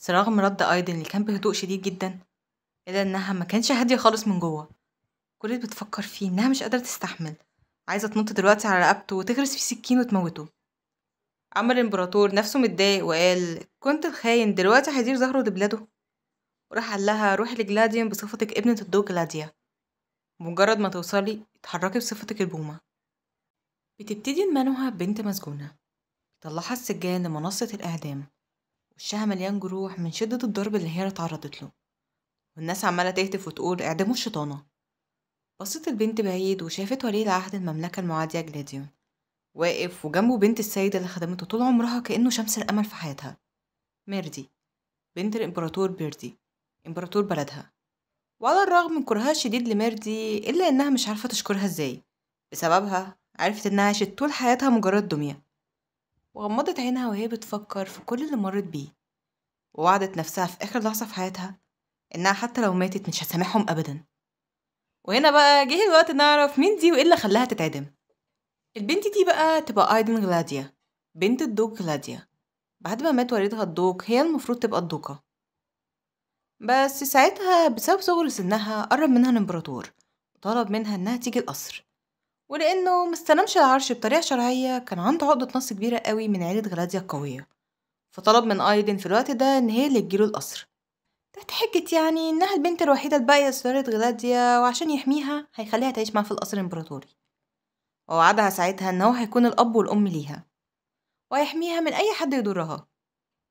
بس رغم رد أيدن اللي كان بهدوء شديد جدا إلا إنها ما كانش هادية خالص من جوه كل اللي بتفكر فيه إنها مش قادرة تستحمل عايزة تنط دلوقتي على رقبته وتغرس فيه سكين وتموته عمل الإمبراطور نفسه متضايق وقال كنت الخاين دلوقتي هيدير ظهره لبلاده وراح قال لها روحي لجلاديون بصفتك ابنة الدوق جلاديا مجرد ما توصلي اتحركي بصفتك البومة بتبتدي المانوها بنت مسجونة بيطلعها السجان لمنصة الإعدام وشها مليان جروح من شدة الضرب اللي هي اتعرضت له والناس عمالة تهتف وتقول اعدموا الشيطانة بصت البنت بعيد وشافت ولي العهد المملكة المعادية جلاديون واقف وجنبه بنت السيدة اللي خدمته طول عمرها كأنه شمس الأمل في حياتها ميردي بنت الإمبراطور بيردي إمبراطور بلدها وعلى الرغم من كرهها الشديد لميردي إلا إنها مش عارفة تشكرها إزاي بسببها عرفت إنها عاشت طول حياتها مجرد دمية وغمضت عينها وهي بتفكر في كل اللي مرت بيه ووعدت نفسها في آخر لحظة في حياتها إنها حتى لو ماتت مش هتسامحهم أبدا وهنا بقى جه الوقت نعرف مين دي وإيه اللي خلاها تتعدم البنت دي بقى تبقى أيدن غلاديا بنت الدوق غلاديا بعد ما مات والدها الدوق هي المفروض تبقى الدوقة بس ساعتها بسبب صغر سنها قرب منها الإمبراطور وطلب منها إنها تيجي القصر ولأنه مستلمش العرش بطريقة شرعية كان عنده عقدة نص كبيرة قوي من عيلة غلاديا القوية فطلب من ايدن في الوقت ده إن هي اللي تجيله القصر تحت حجة يعني إنها البنت الوحيدة الباقية لسلالة غلاديا وعشان يحميها هيخليها تعيش معاه في القصر الإمبراطوري ووعدها ساعتها إن هو هيكون الأب والأم ليها وهيحميها من أي حد يضرها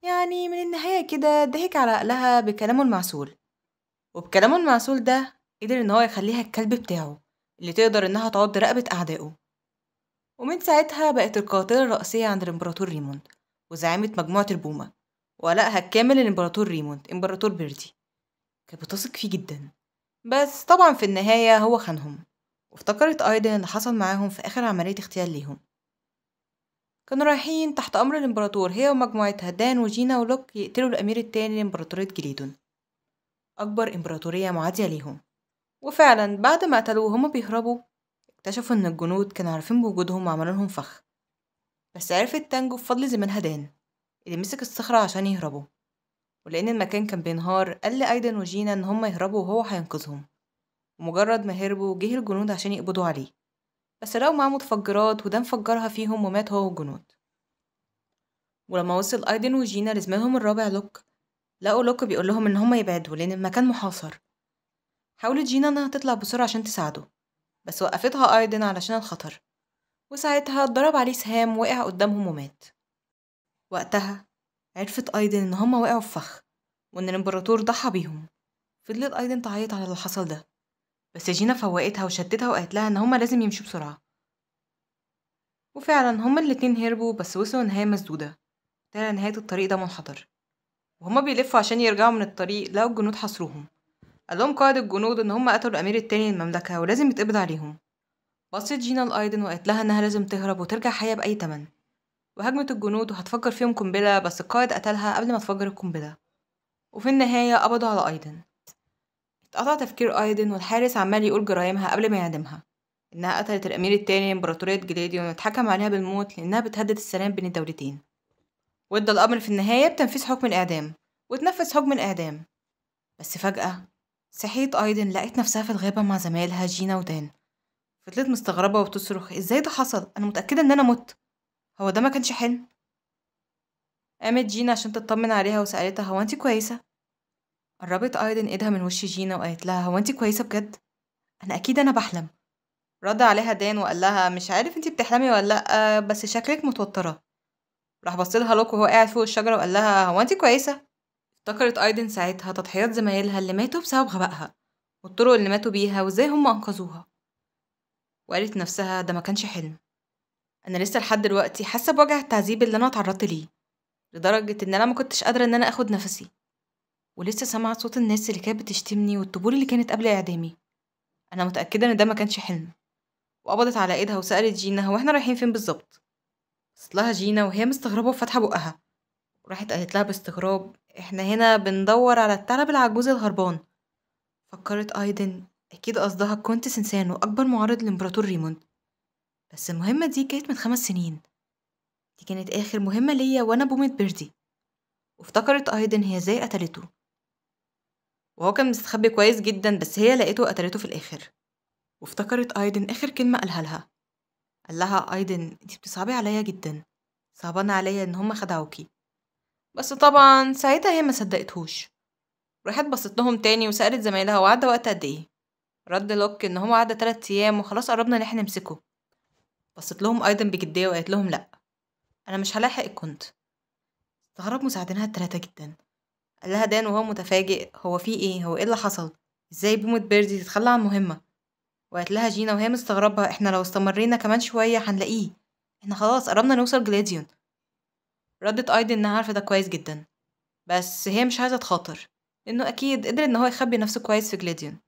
يعني من النهاية كده ضحك على عقلها بكلامه المعسول وبكلامه المعسول ده قدر إن هو يخليها الكلب بتاعه اللي تقدر إنها تعض رقبة أعدائه ومن ساعتها بقت القاتلة الرئيسية عند الإمبراطور ريموند وزعيمة مجموعة البومة ولاءها الكامل الإمبراطور ريموند إمبراطور بيردي كانت بتثق فيه جدا بس طبعا في النهاية هو خانهم وافتكرت أيضا اللي حصل معاهم في آخر عملية اغتيال ليهم كانوا رايحين تحت أمر الإمبراطور هي ومجموعتها دان وجينا ولوك يقتلوا الأمير التاني لإمبراطورية جليدون أكبر إمبراطورية معادية ليهم وفعلا بعد ما قتلوه وهما بيهربوا اكتشفوا ان الجنود كانوا عارفين بوجودهم وعملوا لهم فخ بس عرفت تانجو بفضل زميلها دان اللي مسك الصخرة عشان يهربوا ولأن المكان كان بينهار قال لأيدن وجينا إن هما يهربوا وهو هينقذهم ومجرد ما هربوا جه الجنود عشان يقبضوا عليه بس لقوا معاه متفجرات وده انفجرها فيهم ومات هو والجنود ولما وصل أيدن وجينا لزميلهم الرابع لوك لقوا لوك بيقول لهم إن هما يبعدوا لأن المكان محاصر حاولت جينا إنها تطلع بسرعة عشان تساعده بس وقفتها أيدن علشان الخطر وساعتها اتضرب عليه سهام وقع قدامهم ومات وقتها عرفت أيدن إن هما وقعوا في فخ وإن الإمبراطور ضحى بيهم فضلت أيدن تعيط على اللي حصل ده بس جينا فوقتها وشدتها وقالت لها إن هما لازم يمشوا بسرعة وفعلا هما الاتنين هربوا بس وصلوا نهاية مسدودة طلع نهاية الطريق ده منحدر وهما بيلفوا عشان يرجعوا من الطريق لقوا الجنود حصروهم قال لهم قائد الجنود إن هم قتلوا الامير التاني للمملكة ولازم يتقبض عليهم بصت جينا لأيدن وقالت لها إنها لازم تهرب وترجع حياة بأي تمن وهجمت الجنود وهتفجر فيهم قنبلة بس القائد قتلها قبل ما تفجر القنبلة وفي النهاية قبضوا على أيدن اتقطع تفكير أيدن والحارس عمال يقول جرايمها قبل ما يعدمها إنها قتلت الأمير التاني لإمبراطورية جلاديون واتحكم عليها بالموت لأنها بتهدد السلام بين الدولتين وادى الأمر في النهاية بتنفيذ حكم الإعدام واتنفذ حكم الإعدام بس فجأة صحيت أيدن لقيت نفسها في الغابة مع زمايلها جينا ودان فضلت مستغربة وبتصرخ ازاي ده حصل أنا متأكدة إن أنا مت هو ده ما كانش حلم قامت جينا عشان تطمن عليها وسألتها هو انتي كويسة قربت أيدن ايدها من وش جينا وقالت لها هو انتي كويسة بجد أنا أكيد أنا بحلم رد عليها دان وقال لها مش عارف انتي بتحلمي ولا لأ بس شكلك متوترة راح بصلها لوك وهو قاعد فوق الشجرة وقال لها هو انتي كويسة افتكرت أيدن ساعتها تضحيات زمايلها اللي ماتوا بسبب غبائها والطرق اللي ماتوا بيها وازاي هم أنقذوها وقالت نفسها ده ما كانش حلم أنا لسه لحد دلوقتي حاسة بوجع التعذيب اللي أنا اتعرضت ليه لدرجة إن أنا ما كنتش قادرة إن أنا أخد نفسي ولسه سامعة صوت الناس اللي كانت بتشتمني والطبول اللي كانت قبل إعدامي أنا متأكدة إن ده ما كانش حلم وقبضت على إيدها وسألت جينا هو إحنا رايحين فين بالظبط بصت لها جينا وهي مستغربة وفاتحة بقها وراحت قالت لها باستغراب احنا هنا بندور على الثعلب العجوز الهربان فكرت ايدن اكيد قصدها كونت سنسانو اكبر معارض لامبراطور ريموند بس المهمه دي كانت من خمس سنين دي كانت اخر مهمه ليا وانا بومة بيردي وافتكرت ايدن هي ازاي قتلته وهو كان مستخبي كويس جدا بس هي لقيته قتلته في الاخر وافتكرت ايدن اخر كلمه قالها لها قال لها ايدن انتي بتصعبي عليا جدا صعبان عليا ان هما خدعوكي بس طبعا ساعتها هي ما صدقتهوش راحت بصت لهم تاني وسألت زمايلها هو عدى وقت قد ايه رد لوك ان هو عدى تلات ايام وخلاص قربنا ان احنا نمسكه بصت لهم ايضا بجديه وقالت لهم لا انا مش هلاحق كنت استغرب مساعدينها التلاتة جدا قال لها دان وهو متفاجئ هو في ايه هو ايه اللي حصل ازاي بومة بيردي تتخلى عن مهمة وقالت لها جينا وهي مستغربة احنا لو استمرينا كمان شوية هنلاقيه احنا خلاص قربنا نوصل جلاديون ردت ايدي انها عارفه ده كويس جدا بس هي مش عايزه تخاطر لانه اكيد قدر ان هو يخبي نفسه كويس في جليديون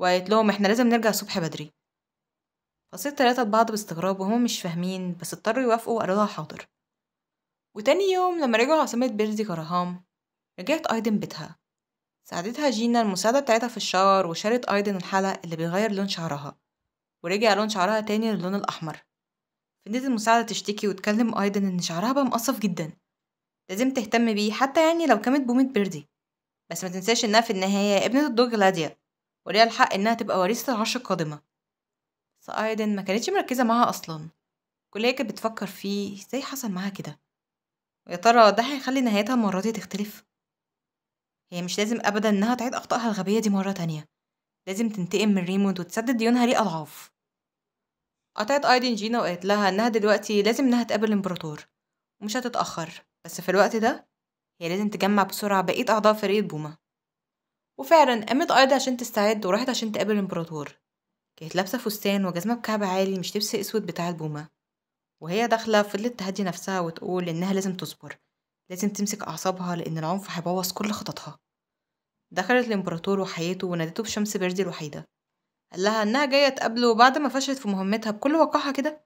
وقالت لهم احنا لازم نرجع الصبح بدري بصيت التلاتة لبعض باستغراب وهم مش فاهمين بس اضطروا يوافقوا وقالوا لها حاضر وتاني يوم لما رجعوا عاصمة بيرزي كرهام رجعت أيدن بيتها ساعدتها جينا المساعدة بتاعتها في الشاور وشالت أيدن الحلق اللي بيغير لون شعرها ورجع لون شعرها تاني للون الأحمر فضلت المساعدة تشتكي وتكلم أيضا إن شعرها بقى مقصف جدا لازم تهتم بيه حتى يعني لو كانت بومة بيردي بس ما تنساش إنها في النهاية ابنة الدوج لاديا وليها الحق إنها تبقى وريثة العرش القادمة بس أيدن ما كانتش مركزة معاها أصلا كل هي كانت بتفكر فيه ازاي حصل معاها كده ويا ترى ده هيخلي نهايتها المرة دي تختلف هي مش لازم أبدا إنها تعيد أخطائها الغبية دي مرة تانية لازم تنتقم من ريموند وتسدد ديونها ليه أضعاف قطعت ايدين جينا وقالت لها انها دلوقتي لازم انها تقابل الامبراطور ومش هتتأخر بس في الوقت ده هي لازم تجمع بسرعة بقية أعضاء فريق بوما وفعلا قامت ايدا عشان تستعد وراحت عشان تقابل الإمبراطور كانت لابسة فستان وجزمة بكعب عالي مش لبس أسود بتاع البومة وهي داخلة فضلت تهدي نفسها وتقول إنها لازم تصبر لازم تمسك أعصابها لأن العنف هيبوظ كل خططها دخلت الإمبراطور وحياته ونادته بشمس بردي الوحيدة قال لها إنها جاية تقابله بعد ما فشلت في مهمتها بكل وقاحة كده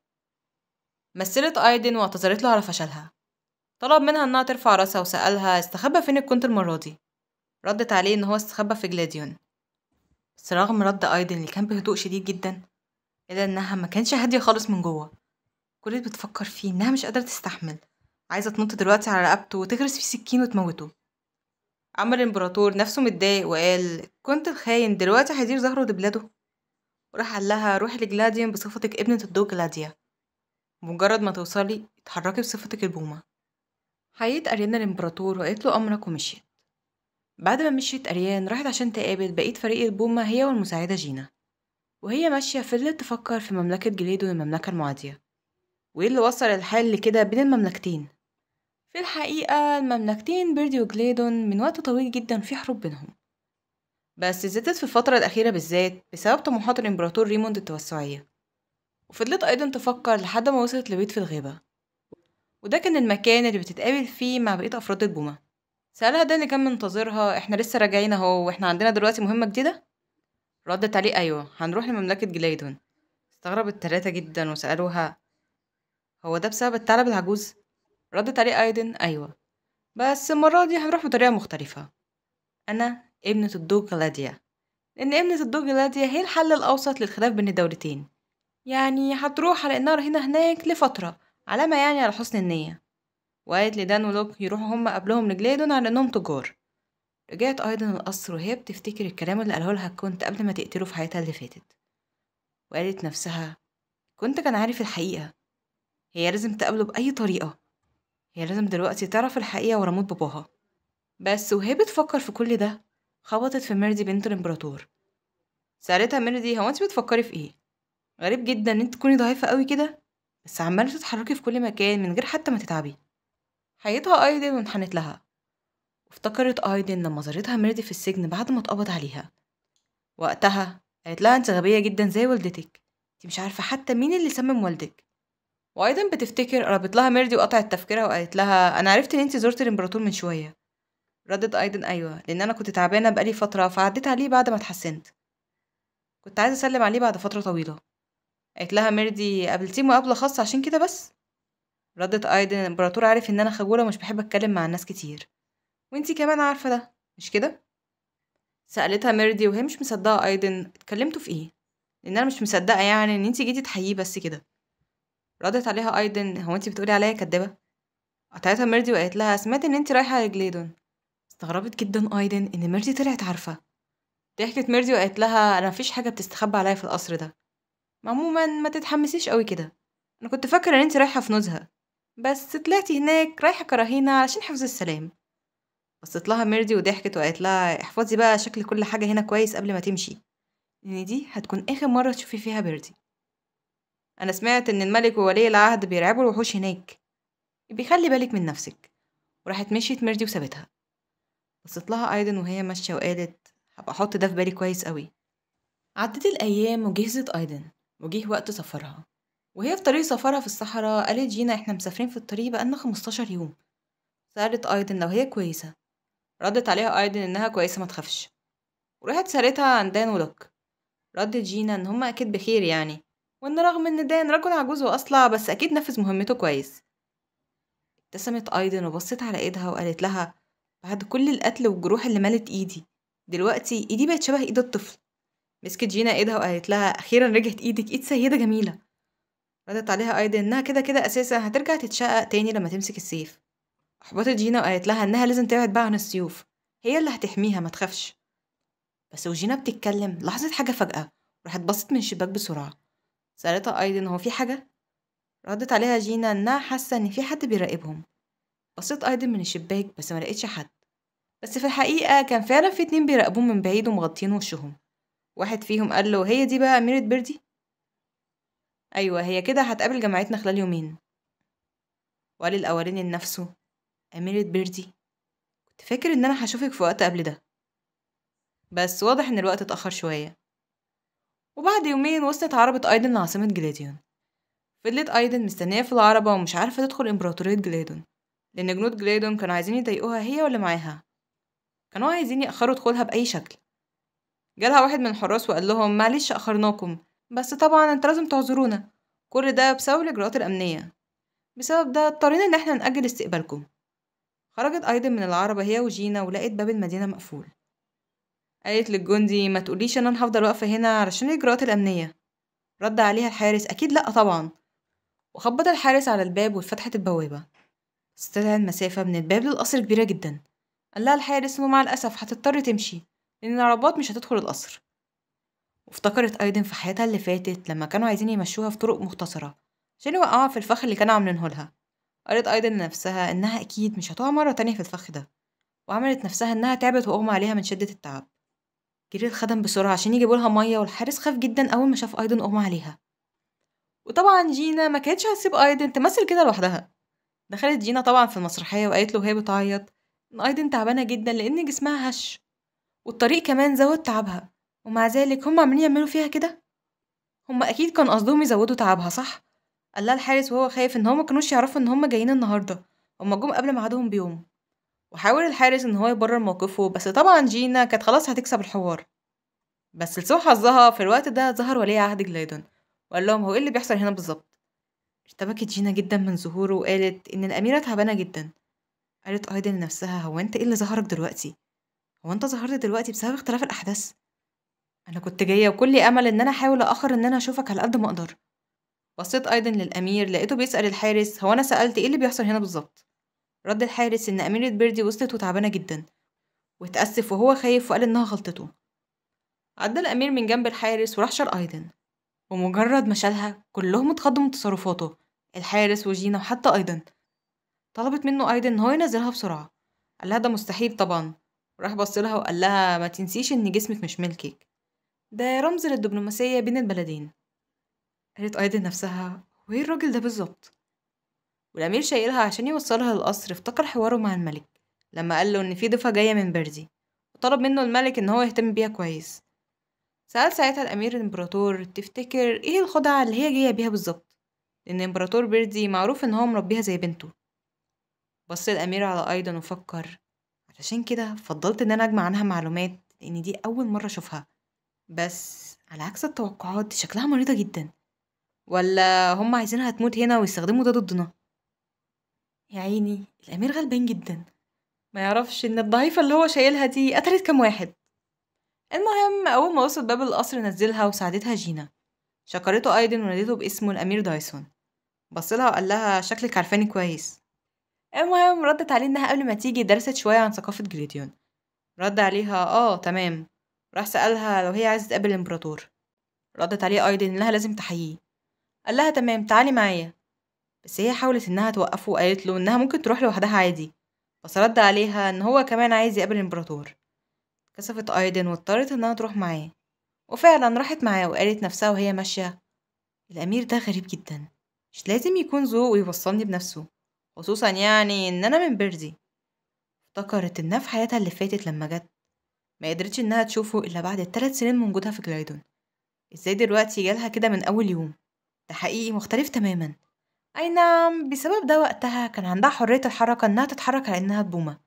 مثلت أيدن واعتذرت له على فشلها طلب منها إنها ترفع راسها وسألها استخبى فينك كنت المرة دي ردت عليه إن هو استخبى في جلاديون بس رغم رد أيدن اللي كان بهدوء شديد جدا إلا إنها ما كانش هادية خالص من جوه كل اللي بتفكر فيه إنها مش قادرة تستحمل عايزة تنط دلوقتي على رقبته وتغرس فيه سكين وتموته عمل الإمبراطور نفسه متضايق وقال كنت الخاين دلوقتي هيدير ظهره لبلاده وراح قال لها روحي لجلاديان بصفتك ابنة الدوق جلاديا مجرد ما توصلي اتحركي بصفتك البومة حييت أريانا الإمبراطور وقالت له أمرك ومشيت بعد ما مشيت أريان راحت عشان تقابل بقية فريق البومة هي والمساعدة جينا وهي ماشية فضلت تفكر في مملكة جليدو والمملكة المعادية وإيه اللي وصل الحال لكده بين المملكتين في الحقيقة المملكتين بيردي وجليدون من وقت طويل جدا في حروب بينهم بس زادت في الفترة الأخيرة بالذات بسبب طموحات الإمبراطور ريموند التوسعية وفضلت أيضا تفكر لحد ما وصلت لبيت في الغابة وده كان المكان اللي بتتقابل فيه مع بقية أفراد البومة سألها ده اللي كان منتظرها إحنا لسه راجعين أهو وإحنا عندنا دلوقتي مهمة جديدة ردت عليه أيوة هنروح لمملكة جلايدون استغرب التلاتة جدا وسألوها هو ده بسبب الثعلب العجوز؟ ردت عليه أيدن أيوة بس المرة دي هنروح بطريقة مختلفة أنا ابنة الدوق غلاديا لأن ابنة الدوق غلاديا هي الحل الأوسط للخلاف بين الدولتين يعني هتروح على النار هنا هناك لفترة ما يعني على حسن النية وقالت لدان ولوك يروحوا هما قبلهم لجلادون على إنهم تجار رجعت أيضا القصر وهي بتفتكر الكلام اللي قاله لها كنت قبل ما تقتله في حياتها اللي فاتت وقالت نفسها كنت كان عارف الحقيقة هي لازم تقابله بأي طريقة هي لازم دلوقتي تعرف الحقيقة ورا موت باباها بس وهي بتفكر في كل ده خبطت في ميردي بنت الامبراطور سألتها ميردي هو انت بتفكري في ايه غريب جدا ان انت تكوني ضعيفه قوي كده بس عماله تتحركي في كل مكان من غير حتى ما تتعبي حيتها ايدن وانحنت لها وافتكرت ايدن لما زارتها ميردي في السجن بعد ما اتقبض عليها وقتها قالت لها انت غبيه جدا زي والدتك انت مش عارفه حتى مين اللي سمم والدك وايضا بتفتكر قربت لها ميردي وقطعت تفكيرها وقالت لها انا عرفت ان انت زرت الامبراطور من شويه ردت أيدن أيوة لأن أنا كنت تعبانة بقالي فترة فعديت عليه بعد ما اتحسنت كنت عايزة أسلم عليه بعد فترة طويلة قالت لها ميردي قابلتيه مقابلة خاصة عشان كده بس ردت أيدن الإمبراطور عارف إن أنا خجولة ومش بحب أتكلم مع الناس كتير وانتي كمان عارفة ده مش كده؟ سألتها ميردي وهي مش مصدقة أيدن اتكلمتوا في إيه؟ لأن أنا مش مصدقة يعني إن انتي جيتي تحييه بس كده ردت عليها أيدن هو انتي بتقولي عليا كدابة؟ قطعتها ميردي وقالت لها سمعت إن انتي رايحة لجليدون استغربت جدا ايدن ان ميردي طلعت عارفه ضحكت ميردي وقالت لها انا مفيش حاجه بتستخبى عليا في القصر ده عموما ما تتحمسيش قوي كده انا كنت فاكره ان انت رايحه في نزهه بس طلعتي هناك رايحه كراهينه علشان حفظ السلام بصت لها ميردي وضحكت وقالت لها احفظي بقى شكل كل حاجه هنا كويس قبل ما تمشي ان دي هتكون اخر مره تشوفي فيها بيردي انا سمعت ان الملك وولي العهد بيرعبوا الوحوش هناك بيخلي بالك من نفسك وراحت مشيت ميردي وسابتها بصيت لها ايدن وهي ماشية وقالت هبقى أحط ده في بالي كويس أوي عدت الأيام وجهزت ايدن وجه وقت سفرها وهي في طريق سفرها في الصحراء قالت جينا احنا مسافرين في الطريق بقالنا خمستاشر يوم سألت ايدن لو هي كويسة ردت عليها ايدن إنها كويسة ما تخافش وراحت سألتها عن دان ولوك ردت جينا إن هما أكيد بخير يعني وإن رغم إن دان رجل عجوز وأصلع بس أكيد نفذ مهمته كويس ابتسمت ايدن وبصت على إيدها وقالت لها بعد كل القتل والجروح اللي مالت ايدي دلوقتي ايدي بقت شبه ايد الطفل مسكت جينا ايدها وقالت لها اخيرا رجعت ايدك ايد سيده جميله ردت عليها ايضا انها كده كده اساسا هترجع تتشقق تاني لما تمسك السيف احبطت جينا وقالت لها انها لازم تبعد بقى عن السيوف هي اللي هتحميها ما تخافش بس وجينا بتتكلم لاحظت حاجه فجاه راحت بصت من الشباك بسرعه سألتها ايدن هو في حاجة؟ ردت عليها جينا إنها حاسة إن في حد بيراقبهم بصيت أيضا من الشباك بس ما لقيتش حد بس في الحقيقة كان فعلا في اتنين بيراقبوه من بعيد ومغطين وشهم واحد فيهم قال له هي دي بقى أميرة بيردي أيوة هي كده هتقابل جماعتنا خلال يومين وقال الأولاني لنفسه أميرة بيردي كنت فاكر إن أنا هشوفك في وقت قبل ده بس واضح إن الوقت اتأخر شوية وبعد يومين وصلت عربة أيدن لعاصمة جلاديون فضلت أيدن مستنية في العربة ومش عارفة تدخل إمبراطورية جلاديون لأن جنود جليدون كانوا عايزين يضايقوها هي واللي معاها كانوا عايزين يأخروا دخولها بأي شكل جالها واحد من الحراس وقال لهم معلش أخرناكم بس طبعا انت لازم تعذرونا كل ده بسبب الإجراءات الأمنية بسبب ده اضطرينا إن احنا نأجل استقبالكم خرجت أيضا من العربة هي وجينا ولقيت باب المدينة مقفول قالت للجندي ما تقوليش ان انا هفضل واقفه هنا علشان الاجراءات الامنيه رد عليها الحارس اكيد لا طبعا وخبط الحارس على الباب واتفتحت البوابه استدعي المسافة من الباب للقصر كبيرة جدا قال لها الحارس إنه مع الأسف هتضطر تمشي لأن العربات مش هتدخل القصر وافتكرت أيضا في حياتها اللي فاتت لما كانوا عايزين يمشوها في طرق مختصرة عشان يوقعوها في الفخ اللي كانوا عاملينه لها قالت أيضا لنفسها إنها أكيد مش هتقع مرة تانية في الفخ ده وعملت نفسها إنها تعبت وأغمى عليها من شدة التعب جري الخدم بسرعة عشان يجيبوا لها مية والحارس خاف جدا أول ما شاف أيضا أغمى عليها وطبعا جينا ما كانتش هتسيب أيضا تمثل كده لوحدها دخلت جينا طبعا في المسرحية وقالت له وهي بتعيط إن أيدن تعبانة جدا لأن جسمها هش والطريق كمان زود تعبها ومع ذلك هم عمالين يعملوا فيها كده هم أكيد كان قصدهم يزودوا تعبها صح؟ قالها الحارس وهو خايف إن هما مكانوش يعرفوا إن هما جايين النهاردة هما جم قبل ميعادهم بيوم وحاول الحارس إن هو يبرر موقفه بس طبعا جينا كانت خلاص هتكسب الحوار بس لسوء حظها في الوقت ده ظهر ولي عهد جلايدون وقال لهم هو ايه اللي بيحصل هنا بالظبط اشتبكت جينا جدا من ظهوره وقالت إن الأميرة تعبانة جدا قالت ايدن لنفسها هو أنت إيه اللي ظهرك دلوقتي؟ هو أنت ظهرت دلوقتي بسبب اختلاف الأحداث؟ أنا كنت جاية وكلي أمل إن أنا أحاول أأخر إن أنا أشوفك على قد ما أقدر بصيت ايدن للأمير لقيته بيسأل الحارس هو أنا سألت إيه اللي بيحصل هنا بالظبط؟ رد الحارس إن أميرة بيردي وصلت وتعبانة جدا واتأسف وهو خايف وقال إنها غلطته عدى الأمير من جنب الحارس وراح شر ايدن ومجرد ما شالها كلهم اتخضوا من تصرفاته الحارس وجينا وحتى أيضا طلبت منه أيضا إن هو ينزلها بسرعة قالها ده مستحيل طبعا راح بص لها وقال لها ما تنسيش إن جسمك مش ملكك ده رمز للدبلوماسية بين البلدين قالت أيضا نفسها وايه الراجل ده بالظبط والأمير شايلها عشان يوصلها للقصر افتكر حواره مع الملك لما قال له إن في ضيفة جاية من بردي وطلب منه الملك إن هو يهتم بيها كويس سأل ساعتها الأمير الإمبراطور تفتكر إيه الخدعة اللي هي جاية بيها بالظبط لأن إمبراطور بيردي معروف إن هو مربيها زي بنته بص الأمير على أيضا وفكر علشان كده فضلت إن أنا أجمع عنها معلومات لأن دي أول مرة أشوفها بس على عكس التوقعات دي شكلها مريضة جدا ولا هم عايزينها تموت هنا ويستخدموا ده ضدنا يا عيني الأمير غلبان جدا ما يعرفش إن الضعيفة اللي هو شايلها دي قتلت كام واحد المهم أول ما وصل باب القصر نزلها وساعدتها جينا شكرته أيدن ونادته باسمه الأمير دايسون بصلها وقال لها شكلك عارفاني كويس المهم ردت عليه إنها قبل ما تيجي درست شوية عن ثقافة جريديون رد عليها آه تمام راح سألها لو هي عايزة تقابل الإمبراطور ردت عليه أيدن إنها لازم تحييه قال لها تمام تعالي معايا بس هي حاولت إنها توقفه وقالت له إنها ممكن تروح لوحدها عادي بس رد عليها إن هو كمان عايز يقابل الإمبراطور كسفت أيدن واضطرت إنها تروح معاه وفعلا راحت معاه وقالت نفسها وهي ماشية الأمير ده غريب جدا مش لازم يكون ذوقه ويوصلني بنفسه خصوصا يعني إن أنا من بيردي افتكرت إنها في حياتها اللي فاتت لما جت ما قدرتش إنها تشوفه إلا بعد الثلاث سنين من وجودها في جلايدون إزاي دلوقتي جالها كده من أول يوم ده حقيقي مختلف تماما أي نعم بسبب ده وقتها كان عندها حرية الحركة إنها تتحرك على إنها بومة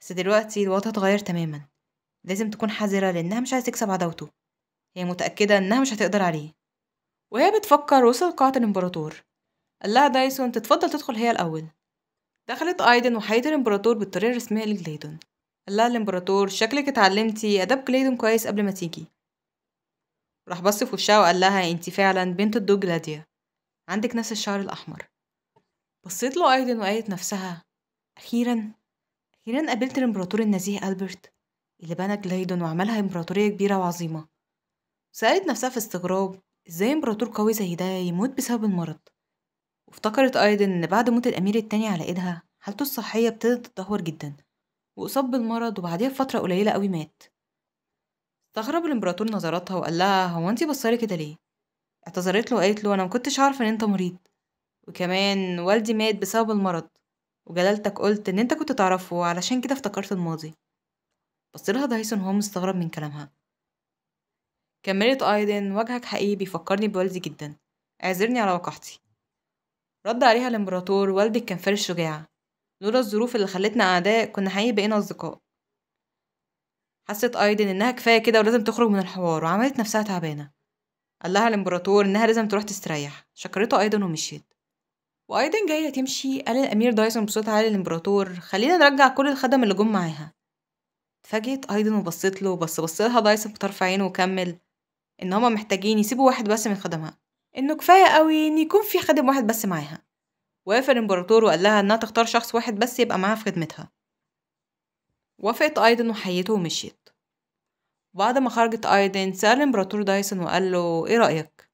بس دلوقتي الوضع اتغير تماما لازم تكون حذرة لأنها مش عايزة تكسب عداوته هي متأكدة إنها مش هتقدر عليه وهي بتفكر وصل قاعة الإمبراطور قالها دايسون تتفضل تدخل هي الأول دخلت أيدن وحيت الإمبراطور بالطريقة الرسمية لجليدون قالها الإمبراطور شكلك اتعلمتي أداب جليدون كويس قبل ما تيجي راح بص في وشها وقال لها انتي فعلا بنت الدوج لاديا عندك نفس الشعر الأحمر بصيت له أيدن وقالت نفسها أخيرا أخيرا قابلت الإمبراطور النزيه ألبرت اللي بنى جلايدون وعملها إمبراطورية كبيرة وعظيمة سألت نفسها في استغراب إزاي إمبراطور قوي زي ده يموت بسبب المرض وافتكرت أيضا إن بعد موت الأمير التاني على إيدها حالته الصحية ابتدت تتدهور جدا وأصاب بالمرض وبعديها بفترة قليلة قوي مات استغرب الإمبراطور نظراتها وقال لها هو أنتي بصالي كده ليه؟ اعتذرت له وقالت له أنا مكنتش عارفة إن أنت مريض وكمان والدي مات بسبب المرض وجلالتك قلت إن أنت كنت تعرفه علشان كده افتكرت الماضي بص لها دايسون وهو مستغرب من كلامها كملت أيدن وجهك حقيقي بيفكرني بوالدي جدا اعذرني على وقحتي رد عليها الإمبراطور والدك كان فارس شجاع لولا الظروف اللي خلتنا أعداء كنا حقيقي بقينا أصدقاء حست أيدن إنها كفاية كده ولازم تخرج من الحوار وعملت نفسها تعبانة قال لها الإمبراطور إنها لازم تروح تستريح شكرته أيدن ومشيت وأيدن جاية تمشي قال الأمير دايسون بصوت عالي للإمبراطور خلينا نرجع كل الخدم اللي جم معاها اتفاجئت ايدن وبصيت له بس بصلها دايسون بطرف عينه وكمل إن هما محتاجين يسيبوا واحد بس من خدمها إنه كفاية قوي إن يكون في خادم واحد بس معاها وافق الإمبراطور وقال لها إنها تختار شخص واحد بس يبقى معاها في خدمتها وافقت ايدن وحيته ومشيت بعد ما خرجت ايدن سأل الإمبراطور دايسون وقال له إيه رأيك؟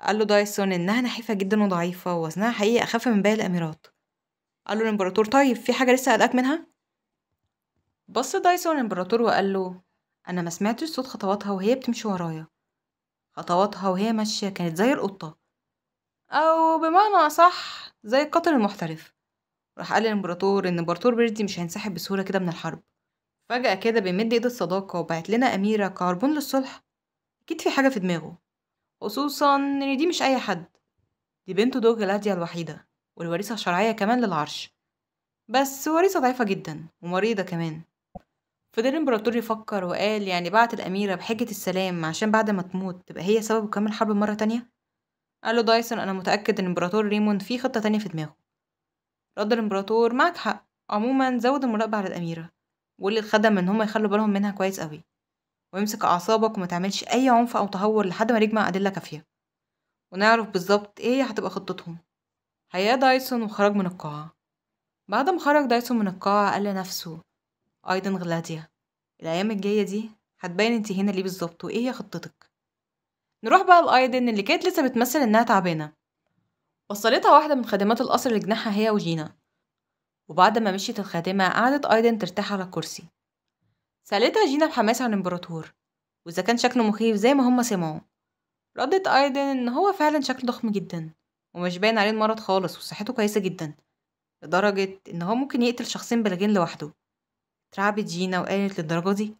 قال له دايسون إنها نحيفة جدا وضعيفة ووزنها حقيقي أخف من باقي الأميرات قال له الإمبراطور طيب في حاجة لسه قلقك منها؟ بص دايسون الإمبراطور وقال له أنا ما سمعتش صوت خطواتها وهي بتمشي ورايا خطواتها وهي ماشية كانت زي القطة أو بمعنى أصح زي القاتل المحترف راح قال الإمبراطور إن إمبراطور بيردي مش هينسحب بسهولة كده من الحرب فجأة كده بيمد إيد الصداقة وبعت لنا أميرة كعربون للصلح أكيد في حاجة في دماغه خصوصا إن دي مش أي حد دي بنت دوغ الأدية الوحيدة والوريثة الشرعية كمان للعرش بس وريثة ضعيفة جدا ومريضة كمان فضل الإمبراطور يفكر وقال يعني بعت الأميرة بحجة السلام عشان بعد ما تموت تبقى هي سبب قيام الحرب مرة تانية؟ قال له دايسون أنا متأكد إن الإمبراطور ريموند فيه خطة تانية في دماغه رد الإمبراطور معك حق عموما زود المراقبة على الأميرة وقول للخدم إن هما يخلوا بالهم منها كويس قوي وامسك أعصابك وما تعملش أي عنف أو تهور لحد ما نجمع أدلة كافية ونعرف بالظبط إيه هتبقى خطتهم هيا دايسون وخرج من القاعة بعد ما خرج دايسون من القاعة قال لنفسه أيضا غلاتيا الأيام الجاية دي هتبين انت هنا ليه بالظبط وإيه هي خطتك نروح بقى لأيدن اللي كانت لسه بتمثل إنها تعبانة وصلتها واحدة من خادمات القصر لجناحها هي وجينا وبعد ما مشيت الخادمة قعدت أيدن ترتاح على الكرسي سألتها جينا بحماس عن الإمبراطور وإذا كان شكله مخيف زي ما هما سمعوا ردت أيدن إن هو فعلا شكله ضخم جدا ومش باين عليه المرض خالص وصحته كويسة جدا لدرجة إن هو ممكن يقتل شخصين بالغين لوحده اترعبت جينا وقالت للدرجة دي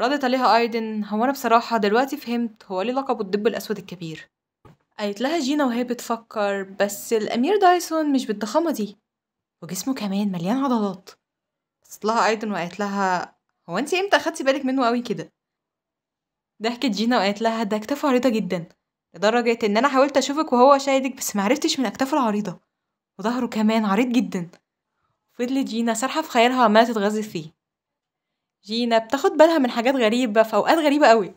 ردت عليها أيدن هو أنا بصراحة دلوقتي فهمت هو ليه لقبه الدب الأسود الكبير قالت لها جينا وهي بتفكر بس الأمير دايسون مش بالضخامة دي وجسمه كمان مليان عضلات بصت لها أيدن وقالت لها هو انت امتى أخدتي بالك منه قوي كده ضحكت جينا وقالت لها ده أكتافه عريضة جدا لدرجة إن أنا حاولت أشوفك وهو شايدك بس معرفتش من أكتافه العريضة وظهره كمان عريض جدا فضلت جينا سارحة في خيالها وعمالة تتغذى فيه جينا بتاخد بالها من حاجات غريبة في أوقات غريبة قوي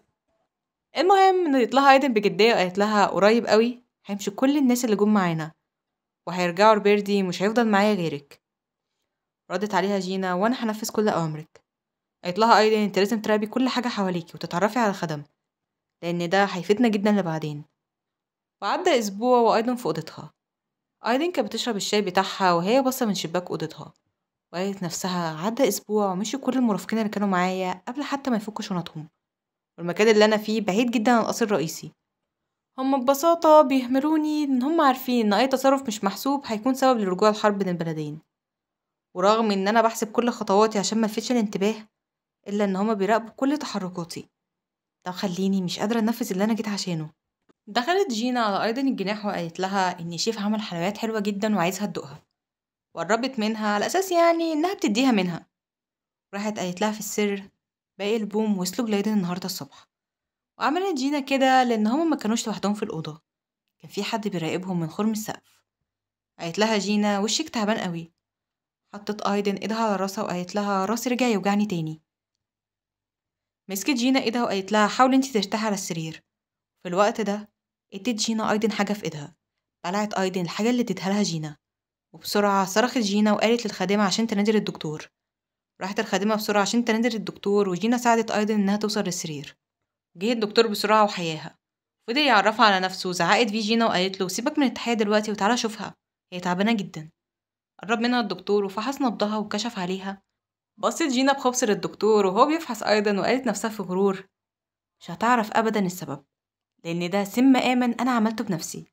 المهم نضيت لها ايدن بجدية وقالت لها قريب قوي هيمشي كل الناس اللي جم معانا وهيرجعوا البيردي مش هيفضل معايا غيرك ردت عليها جينا وانا هنفذ كل اوامرك قالت لها ايدن انت لازم تراقبي كل حاجة حواليكي وتتعرفي على الخدم لان ده هيفيدنا جدا لبعدين وعدى اسبوع وايدن في اوضتها ايلين كانت بتشرب الشاي بتاعها وهي باصة من شباك أوضتها وقالت نفسها عدى أسبوع ومشي كل المرافقين اللي كانوا معايا قبل حتى ما يفكوا شنطهم والمكان اللي أنا فيه بعيد جدا عن القصر الرئيسي هما ببساطة بيهملوني إن هما عارفين إن أي تصرف مش محسوب هيكون سبب لرجوع الحرب بين البلدين ورغم إن أنا بحسب كل خطواتي عشان ملفتش الانتباه إلا إن هما بيراقبوا كل تحركاتي ده خليني مش قادرة أنفذ اللي أنا جيت عشانه دخلت جينا على أيضا الجناح وقالت لها إن شيف عمل حلويات حلوة جدا وعايزها تدوقها وقربت منها على أساس يعني إنها بتديها منها راحت قالت لها في السر باقي البوم وصلوا جليدن النهاردة الصبح وعملت جينا كده لأن هما مكانوش لوحدهم في الأوضة كان في حد بيراقبهم من خرم السقف قالت لها جينا وشك تعبان قوي حطت ايدن ايدها على راسها وقالت لها راسي رجع يوجعني تاني مسكت جينا ايدها وقالت لها حاولي انتي ترتاحي على السرير في الوقت ده ادت جينا أيدن حاجة في ايدها بلعت أيدن الحاجة اللي اديتها لها جينا وبسرعة صرخت جينا وقالت للخادمة عشان تنادي الدكتور راحت الخادمة بسرعة عشان تنادي الدكتور وجينا ساعدت أيضا إنها توصل للسرير جه الدكتور بسرعة وحياها فضل يعرفها على نفسه وزعقت فيه جينا وقالت له سيبك من التحية دلوقتي وتعالى شوفها هي تعبانة جدا قرب منها الدكتور وفحص نبضها وكشف عليها بصت جينا بخبص للدكتور وهو بيفحص أيضا وقالت نفسها في غرور مش هتعرف أبدا السبب لأن ده سم آمن أنا عملته بنفسي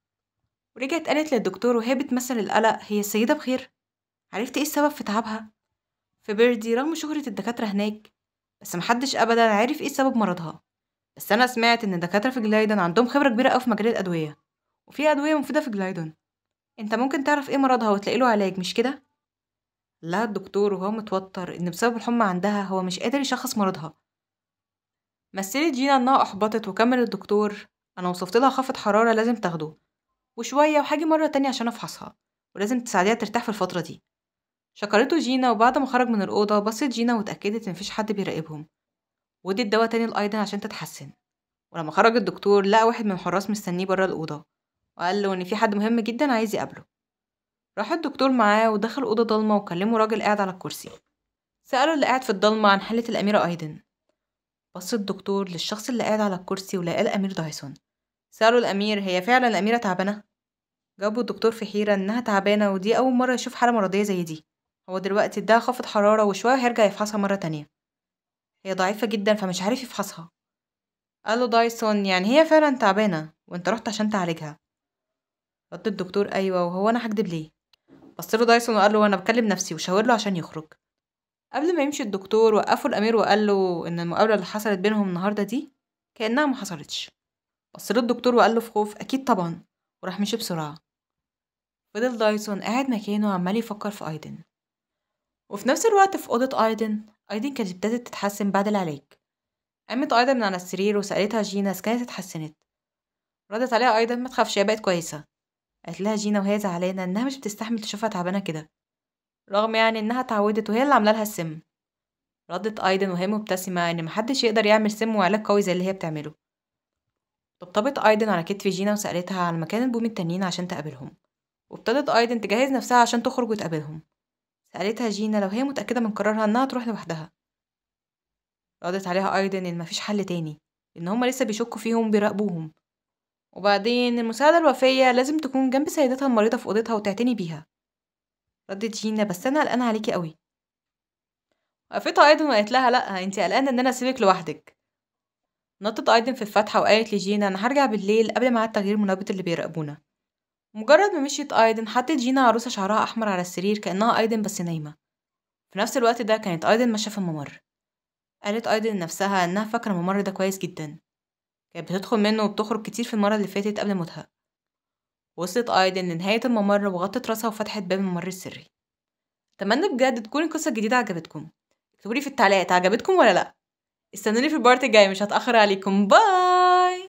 ورجعت قالت للدكتور وهي بتمثل القلق هي السيدة بخير عرفت ايه السبب في تعبها في بيردي رغم شهرة الدكاترة هناك بس محدش أبدا عارف ايه سبب مرضها بس أنا سمعت إن الدكاترة في جلايدن عندهم خبرة كبيرة أوي في مجال الأدوية وفي أدوية مفيدة في جلايدن انت ممكن تعرف ايه مرضها وتلاقي له علاج مش كده لا الدكتور وهو متوتر ان بسبب الحمى عندها هو مش قادر يشخص مرضها مثلت جينا انها احبطت وكمل الدكتور انا وصفت لها خفض حراره لازم تاخده وشويه وهاجي مره تانية عشان افحصها ولازم تساعديها ترتاح في الفتره دي شكرته جينا وبعد ما خرج من الاوضه بصت جينا واتاكدت ان مفيش حد بيراقبهم ودي الدواء تاني لايدن عشان تتحسن ولما خرج الدكتور لقى واحد من الحراس مستنيه بره الاوضه وقال له ان في حد مهم جدا عايز يقابله راح الدكتور معاه ودخل اوضه ضلمه وكلمه راجل قاعد على الكرسي ساله اللي قاعد في الضلمه عن حاله الاميره ايدن بص الدكتور للشخص اللي قاعد على الكرسي ولقى الامير دايسون سألوا الأمير هي فعلا الأميرة تعبانة؟ جابوا الدكتور في حيرة إنها تعبانة ودي أول مرة يشوف حالة مرضية زي دي هو دلوقتي اداها خفض حرارة وشوية هيرجع يفحصها مرة تانية هي ضعيفة جدا فمش عارف يفحصها قال له دايسون يعني هي فعلا تعبانة وانت رحت عشان تعالجها رد الدكتور أيوة وهو أنا هكدب ليه بص له دايسون وقال له أنا بكلم نفسي وشاور له عشان يخرج قبل ما يمشي الدكتور وقفه الأمير وقال له إن المقابلة اللي حصلت بينهم النهاردة دي كأنها ما حصلتش بص الدكتور وقال له في خوف أكيد طبعا وراح مشي بسرعة فضل دايسون قاعد مكانه عمال يفكر في أيدن وفي نفس الوقت في أوضة أيدن أيدن كانت ابتدت تتحسن بعد العلاج قامت أيدن من على السرير وسألتها جينا إذا كانت اتحسنت ردت عليها أيدن ما تخافش هي بقت كويسة قالت لها جينا وهي زعلانة إنها مش بتستحمل تشوفها تعبانة كده رغم يعني إنها اتعودت وهي اللي عاملة السم ردت أيدن وهي مبتسمة إن محدش يقدر يعمل سم وعلاج قوي زي اللي هي بتعمله طبطبت أيدن على كتف جينا وسألتها على مكان البوم التانيين عشان تقابلهم وابتدت أيدن تجهز نفسها عشان تخرج وتقابلهم سألتها جينا لو هي متأكدة من قرارها إنها تروح لوحدها ردت عليها أيدن إن مفيش حل تاني إن هما لسه بيشكوا فيهم بيراقبوهم وبعدين المساعدة الوفية لازم تكون جنب سيدتها المريضة في أوضتها وتعتني بيها ردت جينا بس أنا قلقانة عليكي قوي وقفتها أيدن وقالت لها لأ انتي قلقانة إن أنا أسيبك لوحدك نطت ايدن في الفتحة وقالت لجينا أنا هرجع بالليل قبل ما عاد تغيير منبت اللي بيراقبونا مجرد ما مشيت ايدن حطت جينا عروسة شعرها أحمر على السرير كأنها ايدن بس نايمة في نفس الوقت ده كانت ايدن ماشية في الممر قالت ايدن لنفسها إنها فاكرة الممر ده كويس جدا كانت بتدخل منه وبتخرج كتير في المرة اللي فاتت قبل موتها وصلت ايدن لنهاية الممر وغطت راسها وفتحت باب الممر السري أتمنى بجد تكون القصة الجديدة عجبتكم اكتبولي في التعليقات عجبتكم ولا لأ استنوني في البارت الجاي مش هتأخر عليكم باي